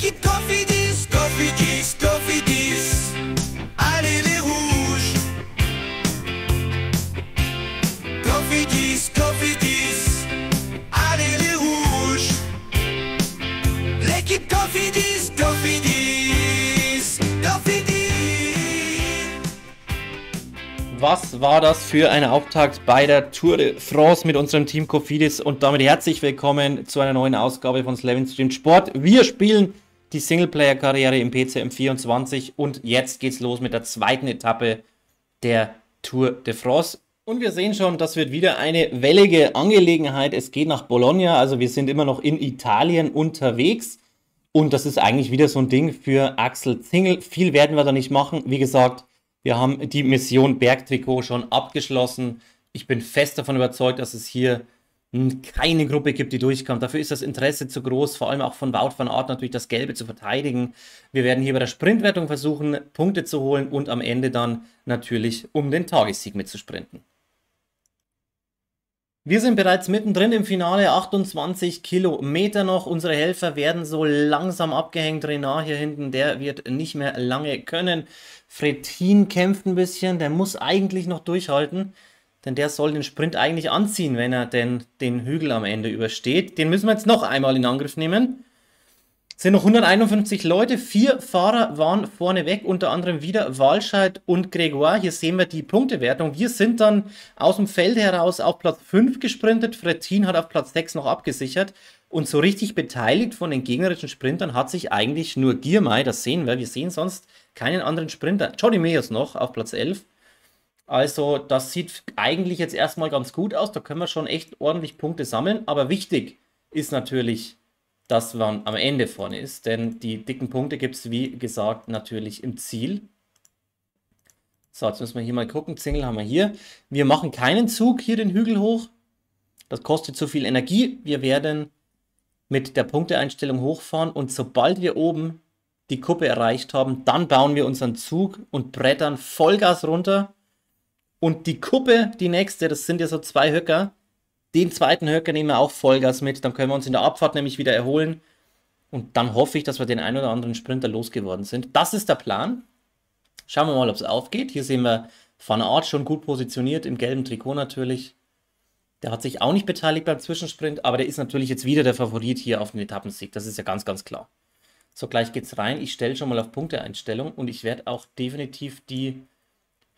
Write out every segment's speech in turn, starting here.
gibt Coffidies, Coffidies, Coffidies. Allez les rouges. Coffidies, Coffidies. Allez les rouges. L'équipe Coffidies, Was war das für ein Auftakt bei der Tour de France mit unserem Team Cofidis und damit herzlich willkommen zu einer neuen Ausgabe von Slevin Stream Sport. Wir spielen die Singleplayer-Karriere im PCM 24 und jetzt geht's los mit der zweiten Etappe der Tour de France. Und wir sehen schon, das wird wieder eine wellige Angelegenheit. Es geht nach Bologna, also wir sind immer noch in Italien unterwegs. Und das ist eigentlich wieder so ein Ding für Axel Zingel. Viel werden wir da nicht machen. Wie gesagt, wir haben die Mission Bergtrikot schon abgeschlossen. Ich bin fest davon überzeugt, dass es hier hm, keine Gruppe gibt, die durchkommt. Dafür ist das Interesse zu groß, vor allem auch von Wout van Art natürlich das Gelbe zu verteidigen. Wir werden hier bei der Sprintwertung versuchen, Punkte zu holen und am Ende dann natürlich um den Tagessieg mitzusprinten. Wir sind bereits mittendrin im Finale, 28 Kilometer noch. Unsere Helfer werden so langsam abgehängt. Renard hier hinten, der wird nicht mehr lange können. Fretin kämpft ein bisschen, der muss eigentlich noch durchhalten denn der soll den Sprint eigentlich anziehen, wenn er denn den Hügel am Ende übersteht. Den müssen wir jetzt noch einmal in Angriff nehmen. Es sind noch 151 Leute, vier Fahrer waren vorne weg, unter anderem wieder Walscheid und Gregoire. Hier sehen wir die Punktewertung. Wir sind dann aus dem Feld heraus auf Platz 5 gesprintet. Fretin hat auf Platz 6 noch abgesichert. Und so richtig beteiligt von den gegnerischen Sprintern hat sich eigentlich nur Giermai, das sehen wir. Wir sehen sonst keinen anderen Sprinter. Jody Meos noch auf Platz 11 also das sieht eigentlich jetzt erstmal ganz gut aus. Da können wir schon echt ordentlich Punkte sammeln. Aber wichtig ist natürlich, dass man am Ende vorne ist. Denn die dicken Punkte gibt es, wie gesagt, natürlich im Ziel. So, jetzt müssen wir hier mal gucken. Zingel haben wir hier. Wir machen keinen Zug hier den Hügel hoch. Das kostet zu viel Energie. Wir werden mit der Punkteeinstellung hochfahren und sobald wir oben die Kuppe erreicht haben, dann bauen wir unseren Zug und brettern Vollgas runter und die Kuppe, die nächste, das sind ja so zwei Höcker. Den zweiten Höcker nehmen wir auch Vollgas mit. Dann können wir uns in der Abfahrt nämlich wieder erholen. Und dann hoffe ich, dass wir den einen oder anderen Sprinter losgeworden sind. Das ist der Plan. Schauen wir mal, ob es aufgeht. Hier sehen wir Van Ort schon gut positioniert, im gelben Trikot natürlich. Der hat sich auch nicht beteiligt beim Zwischensprint, aber der ist natürlich jetzt wieder der Favorit hier auf den Etappensieg. Das ist ja ganz, ganz klar. So, gleich geht's rein. Ich stelle schon mal auf Punkteeinstellung und ich werde auch definitiv die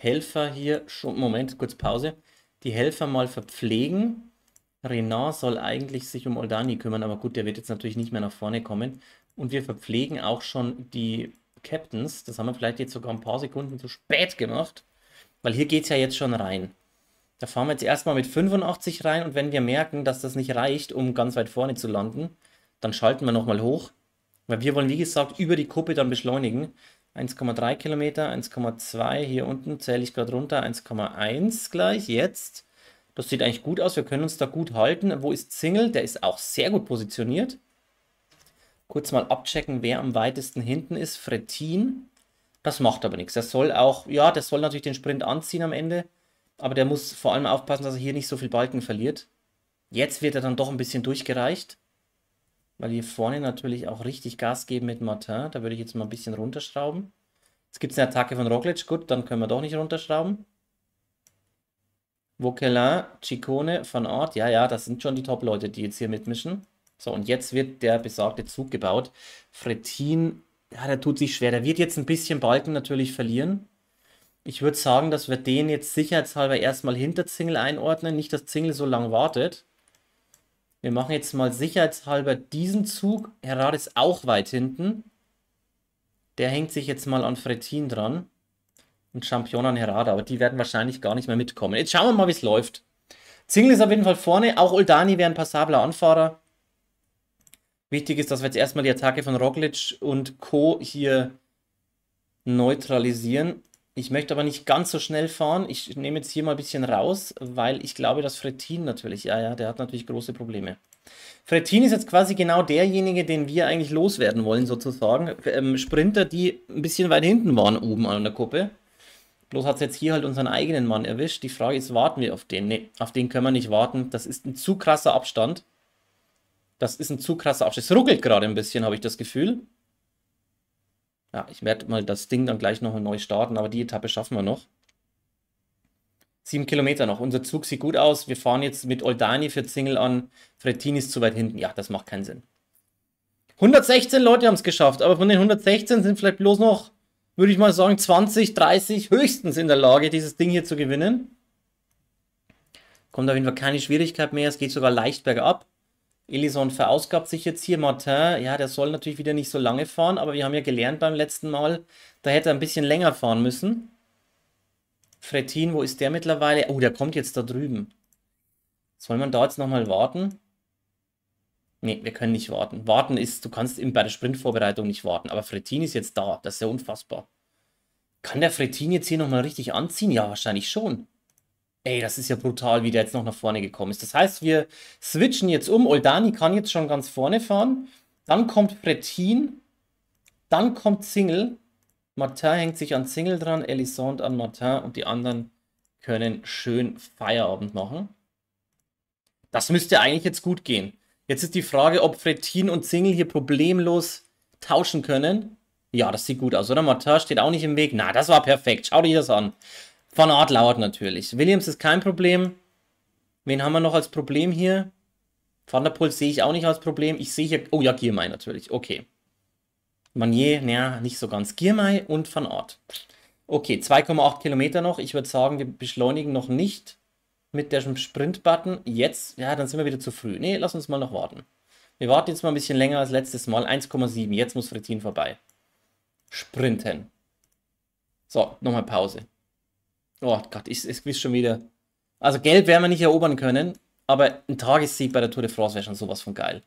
Helfer hier schon, Moment, kurz Pause, die Helfer mal verpflegen. Renan soll eigentlich sich um Oldani kümmern, aber gut, der wird jetzt natürlich nicht mehr nach vorne kommen. Und wir verpflegen auch schon die Captains. Das haben wir vielleicht jetzt sogar ein paar Sekunden zu spät gemacht, weil hier geht es ja jetzt schon rein. Da fahren wir jetzt erstmal mit 85 rein und wenn wir merken, dass das nicht reicht, um ganz weit vorne zu landen, dann schalten wir nochmal hoch. Weil wir wollen, wie gesagt, über die Kuppe dann beschleunigen. 1,3 Kilometer, 1,2 hier unten zähle ich gerade runter, 1,1 gleich jetzt. Das sieht eigentlich gut aus, wir können uns da gut halten. Wo ist Single? Der ist auch sehr gut positioniert. Kurz mal abchecken, wer am weitesten hinten ist. Fretin. Das macht aber nichts. Der soll auch, ja, der soll natürlich den Sprint anziehen am Ende. Aber der muss vor allem aufpassen, dass er hier nicht so viel Balken verliert. Jetzt wird er dann doch ein bisschen durchgereicht. Weil hier vorne natürlich auch richtig Gas geben mit Martin. Da würde ich jetzt mal ein bisschen runterschrauben. Jetzt gibt es eine Attacke von Roglic. Gut, dann können wir doch nicht runterschrauben. Vauquelin, Ciccone, Van Ort. Ja, ja, das sind schon die Top-Leute, die jetzt hier mitmischen. So, und jetzt wird der besagte Zug gebaut. Fretin, ja, der tut sich schwer. Der wird jetzt ein bisschen Balken natürlich verlieren. Ich würde sagen, dass wir den jetzt sicherheitshalber erstmal hinter Zingel einordnen. Nicht, dass Zingel so lange wartet. Wir machen jetzt mal sicherheitshalber diesen Zug. Herrad ist auch weit hinten. Der hängt sich jetzt mal an Fretin dran. Und Champion an Herrada. Aber die werden wahrscheinlich gar nicht mehr mitkommen. Jetzt schauen wir mal, wie es läuft. Zingle ist auf jeden Fall vorne. Auch Uldani wäre ein passabler Anfahrer. Wichtig ist, dass wir jetzt erstmal die Attacke von Roglic und Co. hier neutralisieren. Ich möchte aber nicht ganz so schnell fahren. Ich nehme jetzt hier mal ein bisschen raus, weil ich glaube, dass Frettin natürlich, ja, ja, der hat natürlich große Probleme. Frettin ist jetzt quasi genau derjenige, den wir eigentlich loswerden wollen, sozusagen. Ähm, Sprinter, die ein bisschen weit hinten waren oben an der Kuppe. Bloß hat es jetzt hier halt unseren eigenen Mann erwischt. Die Frage ist, warten wir auf den? Ne, auf den können wir nicht warten. Das ist ein zu krasser Abstand. Das ist ein zu krasser Abstand. Es ruckelt gerade ein bisschen, habe ich das Gefühl. Ja, ich werde mal das Ding dann gleich nochmal neu starten, aber die Etappe schaffen wir noch. Sieben Kilometer noch. Unser Zug sieht gut aus. Wir fahren jetzt mit Oldani für Single an. Frettini ist zu weit hinten. Ja, das macht keinen Sinn. 116 Leute haben es geschafft, aber von den 116 sind vielleicht bloß noch, würde ich mal sagen, 20, 30 höchstens in der Lage, dieses Ding hier zu gewinnen. Kommt auf jeden Fall keine Schwierigkeit mehr. Es geht sogar leicht bergab. Elison verausgabt sich jetzt hier. Martin, ja, der soll natürlich wieder nicht so lange fahren, aber wir haben ja gelernt beim letzten Mal, da hätte er ein bisschen länger fahren müssen. Fretin, wo ist der mittlerweile? Oh, der kommt jetzt da drüben. Soll man da jetzt nochmal warten? Ne, wir können nicht warten. Warten ist, du kannst eben bei der Sprintvorbereitung nicht warten, aber Fretin ist jetzt da. Das ist ja unfassbar. Kann der Fretin jetzt hier nochmal richtig anziehen? Ja, wahrscheinlich schon. Ey, das ist ja brutal, wie der jetzt noch nach vorne gekommen ist. Das heißt, wir switchen jetzt um. Oldani kann jetzt schon ganz vorne fahren. Dann kommt Bretin. Dann kommt Single. Martin hängt sich an Single dran, Elisande an Martin und die anderen können schön Feierabend machen. Das müsste eigentlich jetzt gut gehen. Jetzt ist die Frage, ob Fretin und Single hier problemlos tauschen können. Ja, das sieht gut aus, oder? Martin steht auch nicht im Weg. Na, das war perfekt. Schau dir das an. Van Art lauert natürlich. Williams ist kein Problem. Wen haben wir noch als Problem hier? Van der Poel sehe ich auch nicht als Problem. Ich sehe hier... Oh ja, Giermai natürlich. Okay. Manier, naja, nicht so ganz. Giermai und Van Ort. Okay, 2,8 Kilometer noch. Ich würde sagen, wir beschleunigen noch nicht mit dem Sprint-Button. Jetzt, ja, dann sind wir wieder zu früh. Nee, lass uns mal noch warten. Wir warten jetzt mal ein bisschen länger als letztes Mal. 1,7. Jetzt muss Frittin vorbei. Sprinten. So, nochmal Pause. Oh Gott, ich, ich quiz schon wieder. Also Gelb werden wir nicht erobern können, aber ein Tagessieg bei der Tour de France wäre schon sowas von geil.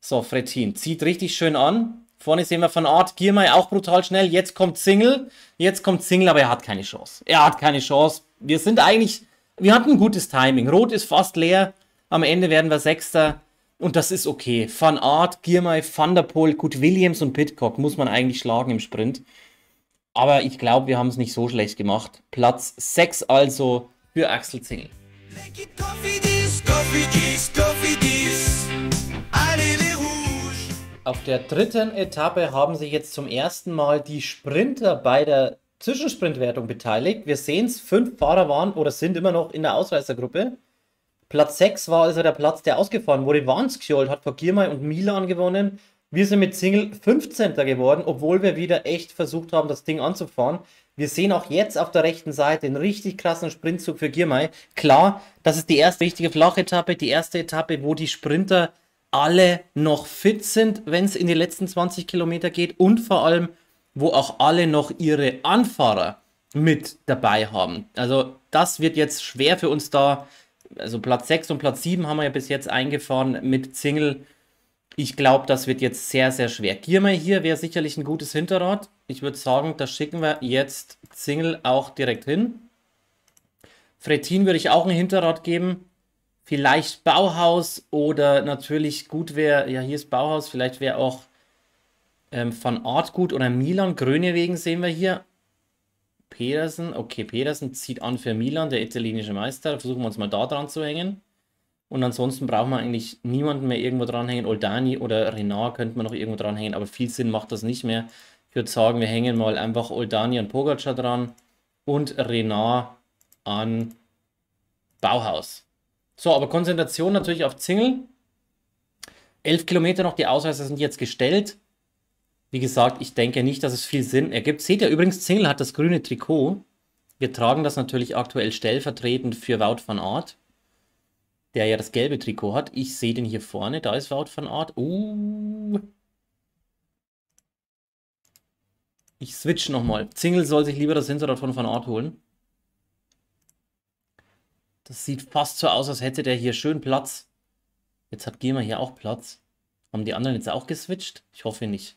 So, Fretin zieht richtig schön an. Vorne sehen wir von Art Giermeier auch brutal schnell. Jetzt kommt Single. Jetzt kommt Single, aber er hat keine Chance. Er hat keine Chance. Wir sind eigentlich, wir hatten ein gutes Timing. Rot ist fast leer. Am Ende werden wir Sechster. Und das ist okay. Van Art, Giermeier, Van der Poel, gut, Williams und Pitcock muss man eigentlich schlagen im Sprint. Aber ich glaube, wir haben es nicht so schlecht gemacht. Platz 6 also für Axel Zingel. Auf der dritten Etappe haben sich jetzt zum ersten Mal die Sprinter bei der Zwischensprintwertung beteiligt. Wir sehen es, fünf Fahrer waren oder sind immer noch in der Ausreißergruppe. Platz 6 war also der Platz, der ausgefahren wurde. Wanskjold hat vor Girmay und Milan gewonnen. Wir sind mit Single 15. geworden, obwohl wir wieder echt versucht haben, das Ding anzufahren. Wir sehen auch jetzt auf der rechten Seite einen richtig krassen Sprintzug für Girmay. Klar, das ist die erste richtige Flachetappe, die erste Etappe, wo die Sprinter alle noch fit sind, wenn es in die letzten 20 Kilometer geht und vor allem, wo auch alle noch ihre Anfahrer mit dabei haben. Also das wird jetzt schwer für uns da. Also Platz 6 und Platz 7 haben wir ja bis jetzt eingefahren mit Single ich glaube, das wird jetzt sehr, sehr schwer. Girma hier wäre sicherlich ein gutes Hinterrad. Ich würde sagen, da schicken wir jetzt Zingel auch direkt hin. Fretin würde ich auch ein Hinterrad geben. Vielleicht Bauhaus oder natürlich gut wäre, ja, hier ist Bauhaus, vielleicht wäre auch ähm, von Ort gut oder Milan. Gröne wegen sehen wir hier. Pedersen, okay, Pedersen zieht an für Milan, der italienische Meister. Versuchen wir uns mal da dran zu hängen. Und ansonsten braucht man eigentlich niemanden mehr irgendwo dranhängen. Oldani oder Renard könnte man noch irgendwo dranhängen, aber viel Sinn macht das nicht mehr. Ich würde sagen, wir hängen mal einfach Oldani an Pogacar dran und Renard an Bauhaus. So, aber Konzentration natürlich auf Zingel. Elf Kilometer noch, die Ausreißer sind jetzt gestellt. Wie gesagt, ich denke nicht, dass es viel Sinn ergibt. Seht ihr übrigens, Zingel hat das grüne Trikot. Wir tragen das natürlich aktuell stellvertretend für Wout van Art der ja das gelbe Trikot hat. Ich sehe den hier vorne, da ist Wout van Art. Uh. Ich switch nochmal. Zingel soll sich lieber das Hinterrad von Van Art holen. Das sieht fast so aus, als hätte der hier schön Platz. Jetzt hat Gema hier auch Platz. Haben die anderen jetzt auch geswitcht? Ich hoffe nicht.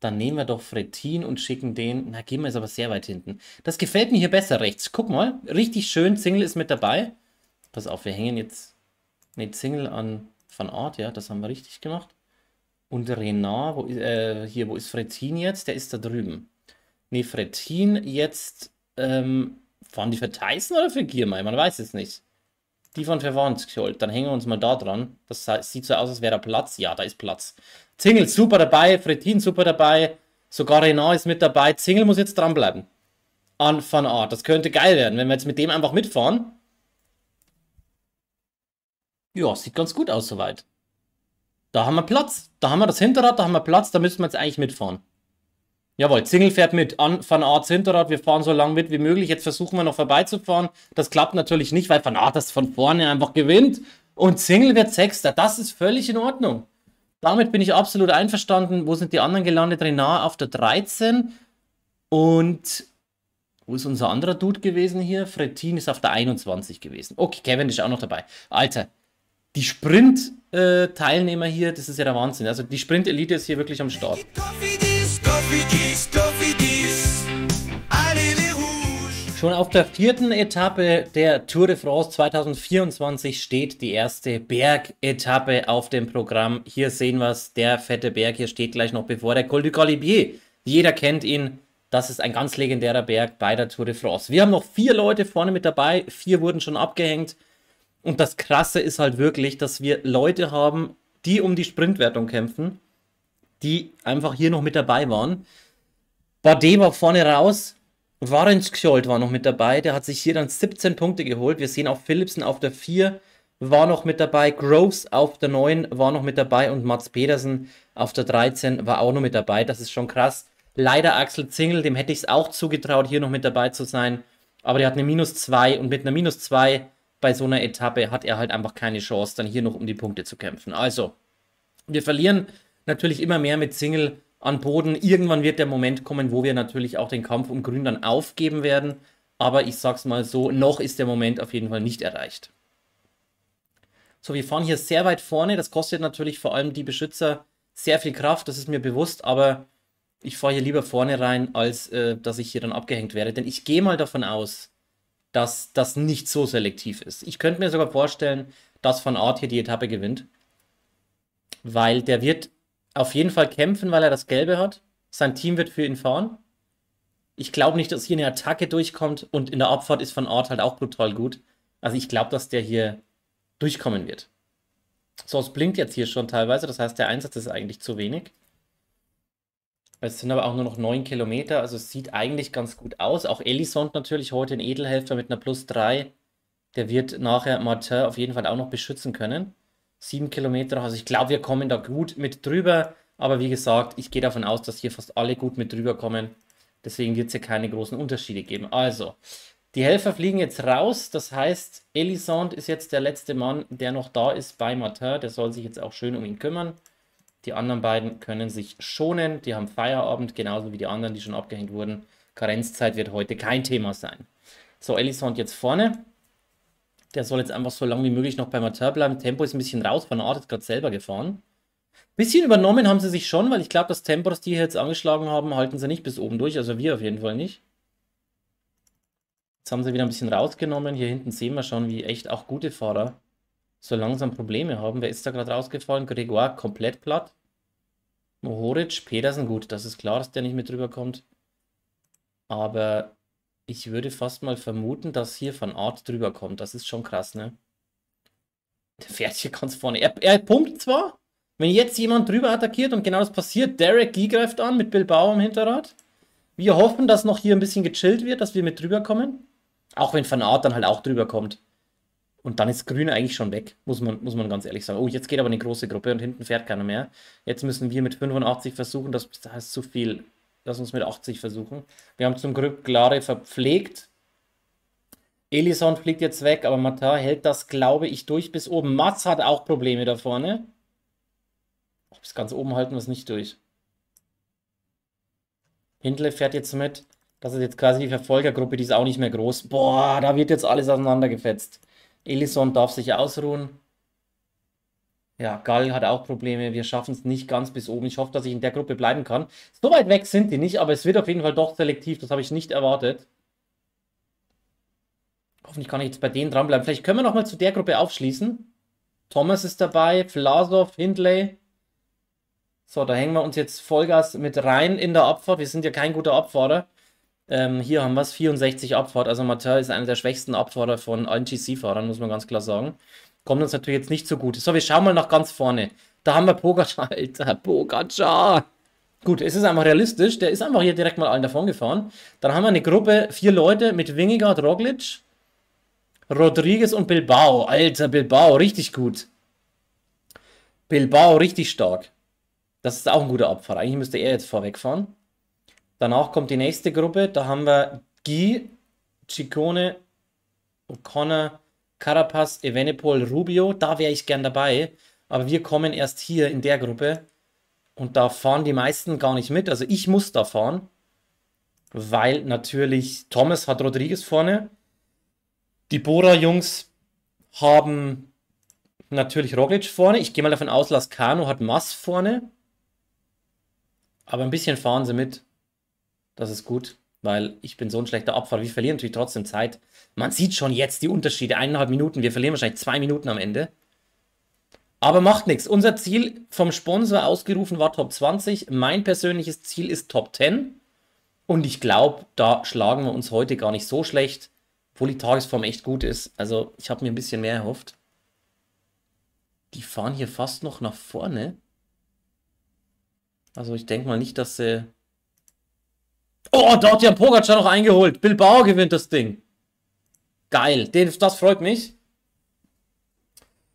Dann nehmen wir doch Fretin und schicken den. Na, Gema ist aber sehr weit hinten. Das gefällt mir hier besser rechts. Guck mal, richtig schön. Zingel ist mit dabei. Pass auf, wir hängen jetzt Ne, Single an Van Art, ja, das haben wir richtig gemacht. Und Renard, wo, äh, hier, wo ist Fretin jetzt? Der ist da drüben. Ne, Fretin jetzt, ähm, waren die für Tyson oder für Giermeier? Man weiß es nicht. Die von Verwandt geholt. Dann hängen wir uns mal da dran. Das sieht so aus, als wäre da Platz. Ja, da ist Platz. Zingel super dabei, Fretin super dabei, sogar Renard ist mit dabei. Zingel muss jetzt dranbleiben. An Van Art. Das könnte geil werden, wenn wir jetzt mit dem einfach mitfahren ja, sieht ganz gut aus soweit. Da haben wir Platz. Da haben wir das Hinterrad, da haben wir Platz, da müssen wir jetzt eigentlich mitfahren. Jawohl, Single fährt mit. An Van Aerts Hinterrad, wir fahren so lang mit wie möglich. Jetzt versuchen wir noch vorbeizufahren. Das klappt natürlich nicht, weil Van Aert das von vorne einfach gewinnt. Und Single wird Sechster. Das ist völlig in Ordnung. Damit bin ich absolut einverstanden. Wo sind die anderen gelandet? Renard auf der 13. Und wo ist unser anderer Dude gewesen hier? Frettin ist auf der 21 gewesen. Okay, Kevin ist auch noch dabei. Alter, die Sprint-Teilnehmer hier, das ist ja der Wahnsinn. Also die Sprint-Elite ist hier wirklich am Start. Schon auf der vierten Etappe der Tour de France 2024 steht die erste Bergetappe auf dem Programm. Hier sehen wir es, der fette Berg hier steht gleich noch bevor der Col du Galibier. Jeder kennt ihn. Das ist ein ganz legendärer Berg bei der Tour de France. Wir haben noch vier Leute vorne mit dabei. Vier wurden schon abgehängt. Und das Krasse ist halt wirklich, dass wir Leute haben, die um die Sprintwertung kämpfen, die einfach hier noch mit dabei waren. Bardet war vorne raus, Warenskjold war noch mit dabei, der hat sich hier dann 17 Punkte geholt. Wir sehen auch Philipsen auf der 4 war noch mit dabei, Groves auf der 9 war noch mit dabei und Mats Pedersen auf der 13 war auch noch mit dabei. Das ist schon krass. Leider Axel Zingel, dem hätte ich es auch zugetraut, hier noch mit dabei zu sein. Aber der hat eine Minus 2 und mit einer Minus 2 bei so einer Etappe hat er halt einfach keine Chance, dann hier noch um die Punkte zu kämpfen. Also, wir verlieren natürlich immer mehr mit Single an Boden. Irgendwann wird der Moment kommen, wo wir natürlich auch den Kampf um Grün dann aufgeben werden. Aber ich sag's mal so, noch ist der Moment auf jeden Fall nicht erreicht. So, wir fahren hier sehr weit vorne. Das kostet natürlich vor allem die Beschützer sehr viel Kraft, das ist mir bewusst, aber ich fahre hier lieber vorne rein, als äh, dass ich hier dann abgehängt werde. Denn ich gehe mal davon aus, dass das nicht so selektiv ist. Ich könnte mir sogar vorstellen, dass Van Ort hier die Etappe gewinnt, weil der wird auf jeden Fall kämpfen, weil er das Gelbe hat. Sein Team wird für ihn fahren. Ich glaube nicht, dass hier eine Attacke durchkommt und in der Abfahrt ist Van Ort halt auch brutal gut. Also ich glaube, dass der hier durchkommen wird. So, es blinkt jetzt hier schon teilweise, das heißt, der Einsatz ist eigentlich zu wenig. Es sind aber auch nur noch 9 Kilometer, also es sieht eigentlich ganz gut aus. Auch Elisond natürlich heute in Edelhelfer mit einer Plus 3. Der wird nachher Martin auf jeden Fall auch noch beschützen können. 7 Kilometer, also ich glaube, wir kommen da gut mit drüber. Aber wie gesagt, ich gehe davon aus, dass hier fast alle gut mit drüber kommen. Deswegen wird es hier keine großen Unterschiede geben. Also, die Helfer fliegen jetzt raus. Das heißt, Elisand ist jetzt der letzte Mann, der noch da ist bei Martin. Der soll sich jetzt auch schön um ihn kümmern. Die anderen beiden können sich schonen. Die haben Feierabend, genauso wie die anderen, die schon abgehängt wurden. Karenzzeit wird heute kein Thema sein. So, Elisand jetzt vorne. Der soll jetzt einfach so lange wie möglich noch beim Amateur bleiben. Tempo ist ein bisschen raus, Van Art ist gerade selber gefahren. Bisschen übernommen haben sie sich schon, weil ich glaube, das Tempo, das die hier jetzt angeschlagen haben, halten sie nicht bis oben durch. Also wir auf jeden Fall nicht. Jetzt haben sie wieder ein bisschen rausgenommen. Hier hinten sehen wir schon, wie echt auch gute Fahrer so langsam Probleme haben. Wer ist da gerade rausgefallen? Gregoire komplett platt. Mohoric, Pedersen, gut, das ist klar, dass der nicht mit drüber kommt. Aber ich würde fast mal vermuten, dass hier Van Art drüber kommt. Das ist schon krass, ne? Der fährt hier ganz vorne. Er, er pumpt zwar, wenn jetzt jemand drüber attackiert und genau das passiert, Derek G greift an mit Bilbao am Hinterrad. Wir hoffen, dass noch hier ein bisschen gechillt wird, dass wir mit drüber kommen. Auch wenn Van Art dann halt auch drüber kommt. Und dann ist Grün eigentlich schon weg, muss man, muss man ganz ehrlich sagen. Oh, jetzt geht aber eine große Gruppe und hinten fährt keiner mehr. Jetzt müssen wir mit 85 versuchen, das heißt zu viel. Lass uns mit 80 versuchen. Wir haben zum Glück Klare verpflegt. Elison fliegt jetzt weg, aber Matar hält das, glaube ich, durch bis oben. Mats hat auch Probleme da vorne. Bis ganz oben halten wir es nicht durch. Hindle fährt jetzt mit. Das ist jetzt quasi die Verfolgergruppe, die ist auch nicht mehr groß. Boah, da wird jetzt alles auseinandergefetzt. Ellison darf sich ausruhen. Ja, Gall hat auch Probleme. Wir schaffen es nicht ganz bis oben. Ich hoffe, dass ich in der Gruppe bleiben kann. So weit weg sind die nicht, aber es wird auf jeden Fall doch selektiv. Das habe ich nicht erwartet. Hoffentlich kann ich jetzt bei denen dranbleiben. Vielleicht können wir nochmal zu der Gruppe aufschließen. Thomas ist dabei, Vlasov, Hindley. So, da hängen wir uns jetzt Vollgas mit rein in der Abfahrt. Wir sind ja kein guter Abfahrer. Ähm, hier haben wir es, 64 Abfahrt. Also Mattel ist einer der schwächsten Abfahrer von allen GC-Fahrern, muss man ganz klar sagen. Kommt uns natürlich jetzt nicht so gut. So, wir schauen mal nach ganz vorne. Da haben wir Pogacar, Alter, Pogacar. Gut, es ist einfach realistisch. Der ist einfach hier direkt mal allen davon gefahren. Dann haben wir eine Gruppe, vier Leute mit Wingegard, Roglic, Rodriguez und Bilbao. Alter, Bilbao, richtig gut. Bilbao, richtig stark. Das ist auch ein guter Abfahrer. Eigentlich müsste er jetzt vorwegfahren. Danach kommt die nächste Gruppe. Da haben wir Guy, Ciccone, O'Connor, Carapaz, Evenepoel, Rubio. Da wäre ich gern dabei. Aber wir kommen erst hier in der Gruppe. Und da fahren die meisten gar nicht mit. Also ich muss da fahren. Weil natürlich Thomas hat Rodriguez vorne. Die Bora-Jungs haben natürlich Roglic vorne. Ich gehe mal davon aus, Lascano hat Mass vorne. Aber ein bisschen fahren sie mit. Das ist gut, weil ich bin so ein schlechter Opfer. Wir verlieren natürlich trotzdem Zeit. Man sieht schon jetzt die Unterschiede. Eineinhalb Minuten. Wir verlieren wahrscheinlich zwei Minuten am Ende. Aber macht nichts. Unser Ziel vom Sponsor ausgerufen war Top 20. Mein persönliches Ziel ist Top 10. Und ich glaube, da schlagen wir uns heute gar nicht so schlecht, obwohl die Tagesform echt gut ist. Also ich habe mir ein bisschen mehr erhofft. Die fahren hier fast noch nach vorne. Also ich denke mal nicht, dass sie Oh, da hat Jan Pogacar noch eingeholt. Bilbao gewinnt das Ding. Geil, Den, das freut mich.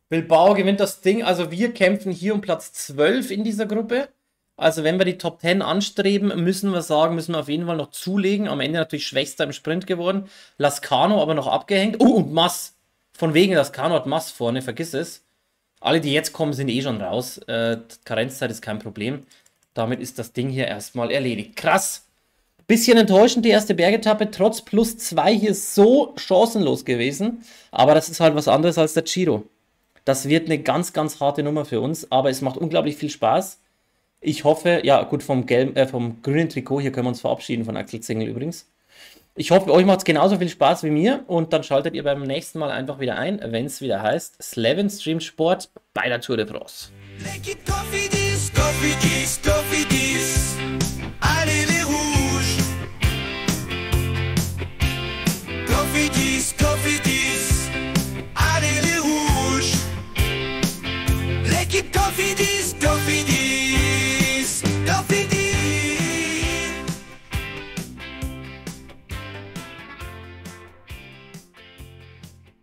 Bilbao gewinnt das Ding. Also wir kämpfen hier um Platz 12 in dieser Gruppe. Also wenn wir die Top 10 anstreben, müssen wir sagen, müssen wir auf jeden Fall noch zulegen. Am Ende natürlich schwächster im Sprint geworden. Lascano aber noch abgehängt. Oh, und Mass. Von wegen, Lascano hat Mass vorne, vergiss es. Alle, die jetzt kommen, sind eh schon raus. Äh, Karenzzeit ist kein Problem. Damit ist das Ding hier erstmal erledigt. Krass. Bisschen enttäuschend die erste Bergetappe, trotz plus zwei hier so chancenlos gewesen. Aber das ist halt was anderes als der Giro. Das wird eine ganz, ganz harte Nummer für uns, aber es macht unglaublich viel Spaß. Ich hoffe, ja gut, vom, gelben, äh, vom grünen Trikot, hier können wir uns verabschieden von Axel Zingel übrigens. Ich hoffe, euch macht es genauso viel Spaß wie mir und dann schaltet ihr beim nächsten Mal einfach wieder ein, wenn es wieder heißt Slaven Stream Sport bei der Tour de France. Like it, coffee this, coffee this, coffee this.